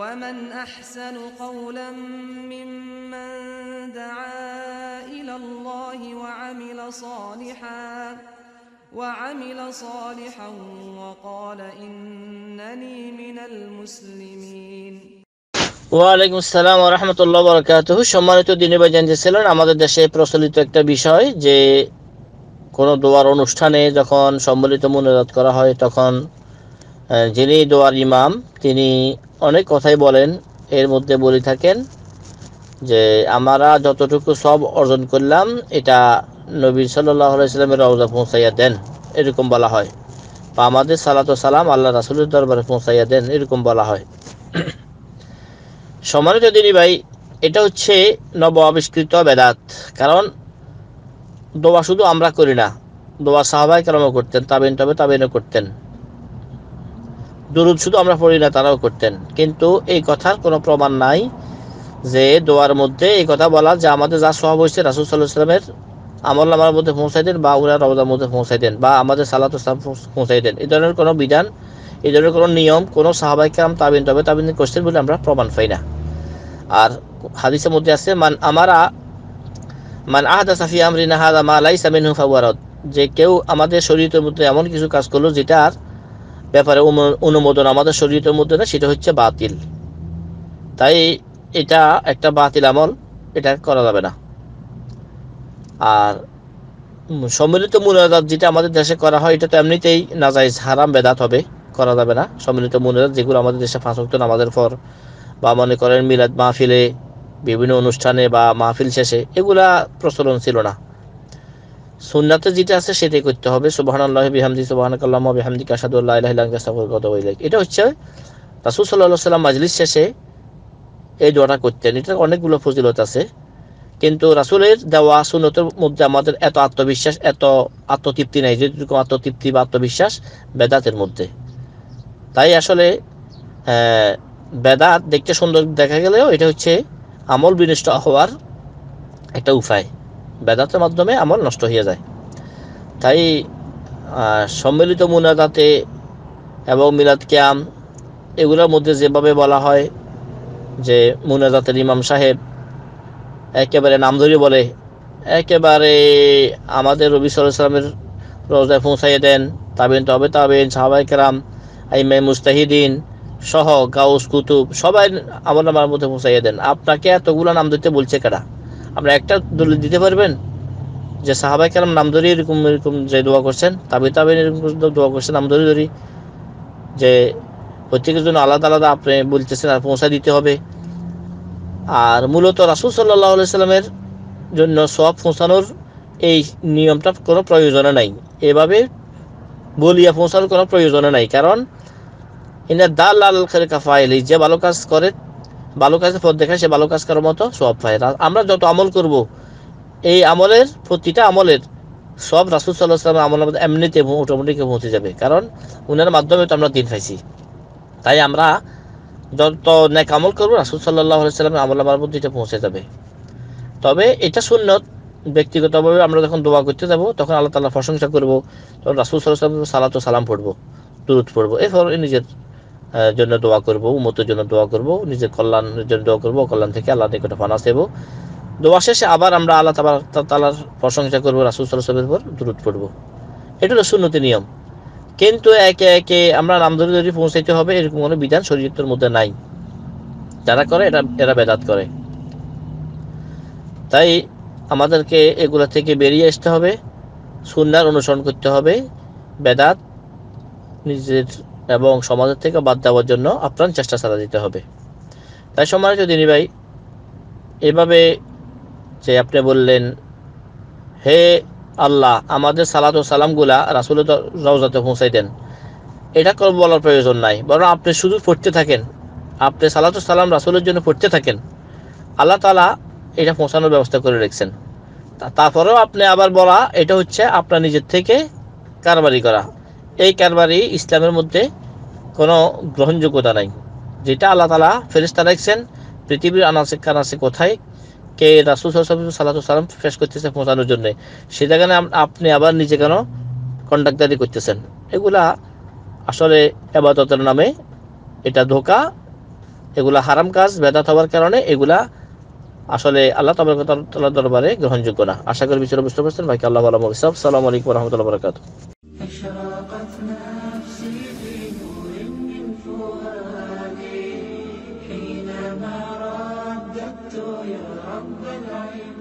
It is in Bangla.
ومن احسن قولا ممن دعا الى الله وعمل صالحا وعمل صالحا وقال انني من المسلمين ওয়ালাইকুম আসসালাম রহমতুল্লাহ বরকাত সম্মানিত দিনে ভাই জানতেছিলেন আমাদের দেশে প্রচলিত একটা বিষয় যে কোনো দোয়ার অনুষ্ঠানে যখন সম্মিলিত মনোজাত করা হয় তখন যিনি দোয়ার ইমাম তিনি অনেক কথাই বলেন এর মধ্যে বলে থাকেন যে আমরা যতটুকু সব অর্জন করলাম এটা নবী সাল্লাইসাল্লামের রওজা পৌঁছাইয়া দেন এরকম বলা হয় বা আমাদের সালাত সালাম আল্লাহ রাসুলের দরবারে পৌঁছাইয়া দেন এরকম বলা হয় সমানিত দিনী ভাই এটা হচ্ছে নব আবিষ্কৃত বেদাত কারণ দোয়া শুধু আমরা করি না দোয়া সাহাবাই কেন করতেন তাবেন তবে তাবেনও করতেন দরুদ শুধু আমরা পড়ি না তারাও করতেন কিন্তু এই কথার কোনো প্রমাণ নাই যে দোয়ার মধ্যে এই কথা বলা যে আমাদের যা সহ হয়েছে রাসুল সাল্লাহ আমল আমার মধ্যে পৌঁছাই দেন বা উরা রমজার মধ্যে পৌঁছাই দেন বা আমাদের সালাত ইসলাম পৌঁছাই দেন এই ধরনের কোনো বিধান এই ধরনের কোনো নিয়ম কোনো সাহাবাইকাম তাবিন তবে তাবিন করছেন বলে আমরা প্রমাণ পাই না আর হাদিসের মধ্যে আছে মান আমারা মান আহাদা সাফি আমরিন হাদা মা লাই সামিন হুফা যে কেউ আমাদের শরীরের মধ্যে এমন কিছু কাজ করলো যেটা আর ব্যাপারে অনুমোদন আমাদের শরীরের মধ্যে না সেটা হচ্ছে বাতিল তাই এটা একটা বাতিল আমল এটা করা যাবে না আর সম্মিলিত মুনাজাত যেটা আমাদের দেশে করা হয় এটা তো এমনিতেই নাজাইজ হারাম বেদাত হবে করা যাবে না সম্মিলিত মুনাজাত যেগুলো আমাদের দেশে ফাঁসক্ত নামাজের পর বা মনে করেন মিলাদ মাহফিলে বিভিন্ন অনুষ্ঠানে বা মাহফিল শেষে এগুলা প্রচলন ছিল না সুন্নাতে যেটা আছে সেটাই করতে হবে সুবাহান আল্লাহ বিহামদি সুবাহান কাল্লাম বিহামদি কাসাদুল্লাহ ইলাহিলাইক এটা হচ্ছে রাসুল সাল্লাহ সাল্লাম মাজলিস শেষে এই দোয়াটা করতেন এটা অনেকগুলো ফজিলত আছে কিন্তু রাসুলের দেওয়া সুন্নতের মধ্যে আমাদের এত আত্মবিশ্বাস এত আত্মতৃপ্তি নেই যেরকম আত্মতৃপ্তি বা আত্মবিশ্বাস বেদাতের মধ্যে তাই আসলে হ্যাঁ, বেদাত দেখতে সুন্দর দেখা গেলেও এটা হচ্ছে আমল বিনষ্ট হওয়ার একটা উপায় বেদাতের মাধ্যমে আমল নষ্ট হয়ে যায় তাই সম্মিলিত মুনাজাতে এবং মিলাদ ক্যাম এগুলোর মধ্যে যেভাবে বলা হয় যে মুনাজাতের ইমাম সাহেব একেবারে নাম ধরে বলে একেবারে আমাদের রবি সাল্লামের রোজায় পৌঁছাইয়ে দেন তাবেন তবে তাবেন সাহাবাই কেরাম আইমাই মুস্তাহিদিন সহ গাউস কুতুব সবাই আমার নামার মধ্যে পৌঁছাইয়ে দেন আপনাকে এতগুলো নাম দিতে বলছে কারা আমরা একটা দলিল দিতে পারবেন যে সাহাবাই কালাম নাম ধরি এরকম এরকম যে দোয়া করছেন তাবি তাবেন এরকম দোয়া করছেন নাম ধরি ধরি যে প্রত্যেকের জন্য আলাদা আলাদা আপনি বলতেছেন আর পৌঁছা দিতে হবে আর মূলত রাসুল সাল্লাহ সাল্লামের জন্য সব পৌঁছানোর এই নিয়মটা কোনো প্রয়োজনে নাই এভাবে বলিয়া পৌঁছানোর কোনো প্রয়োজনে নাই কারণ দা দাল আল খের এলি যে ভালো কাজ করে ভালো কাজে পথ দেখায় সে ভালো কাজ করার মতো সব পায় আমরা যত আমল করব এই আমলের প্রতিটা আমলের সব রাসুল সাল্লাহ সাল্লাম আমল আমাদের এমনিতে অটোমেটিকে পৌঁছে যাবে কারণ উনার মাধ্যমে তো আমরা দিন পাইছি তাই আমরা যত ন্যাক আমল করবো রাসুল সাল্লাহ সাল্লামের আমল আমার মধ্যে এটা পৌঁছে যাবে তবে এটা শূন্যত ব্যক্তিগতভাবে আমরা যখন দোয়া করতে যাবো তখন আল্লাহ তাল্লাহ প্রশংসা করব তখন রাসুল সাল্লাহ সাল্লাম সালাত সালাম পড়বো দূরত পড়বো এরপর নিজের জন্য দোয়া করবো উমতের জন্য দোয়া করবো নিজের কল্যাণের জন্য দোয়া করবো কল্যাণ থেকে আল্লাহ নিকটে ফানা সেব দোয়া শেষে আবার আমরা আল্লাহ তালার প্রশংসা করবো রাসুল সাল্লামের উপর দূরত পড়বো এটা হলো সুন্নতি নিয়ম কিন্তু একে একে আমরা নাম ধরে ধরে পৌঁছাইতে হবে এরকম কোনো বিধান শরীরের মধ্যে নাই যারা করে এটা এরা বেদাত করে তাই আমাদেরকে এগুলো থেকে বেরিয়ে আসতে হবে সুন্নার অনুসরণ করতে হবে বেদাত নিজের এবং সমাজের থেকে বাদ দেওয়ার জন্য আপ্রাণ চেষ্টা চালা দিতে হবে তাই সময় যদি ভাই এভাবে যে আপনি বললেন হে আল্লাহ আমাদের সালাত ও সালামগুলা রাসুলের রওজাতে পৌঁছাই দেন এটা কোনো বলার প্রয়োজন নাই বরং আপনি শুধু পড়তে থাকেন আপনি সালাত সালাম রাসুলের জন্য পড়তে থাকেন আল্লাহ তালা এটা পৌঁছানোর ব্যবস্থা করে রেখেছেন তারপরেও আপনি আবার বলা এটা হচ্ছে আপনার নিজের থেকে কারবারি করা এই কারবারই ইসলামের মধ্যে কোনো গ্রহণযোগ্যতা নাই যেটা আল্লাহ তালা ফেরিস্তা রাখছেন পৃথিবীর আনাসে কানাসে কোথায় কে রাসুল সাল্লা সাল্লাম ফেস করতেছে পৌঁছানোর জন্য সে জায়গায় আপনি আবার নিজে কেন কন্ডাক্টারি করতেছেন এগুলা আসলে এবাদতের নামে এটা ধোকা এগুলা হারাম কাজ বেদাত হওয়ার কারণে এগুলা আসলে আল্লাহ তাল্লাহ দরবারে গ্রহণযোগ্য না আশা করি বিচার বুঝতে পারছেন ভাইকে আল্লাহ আলম ইসলাম সালাম আলাইকুম রহমতুল্লাহ বরকাত رب العالمين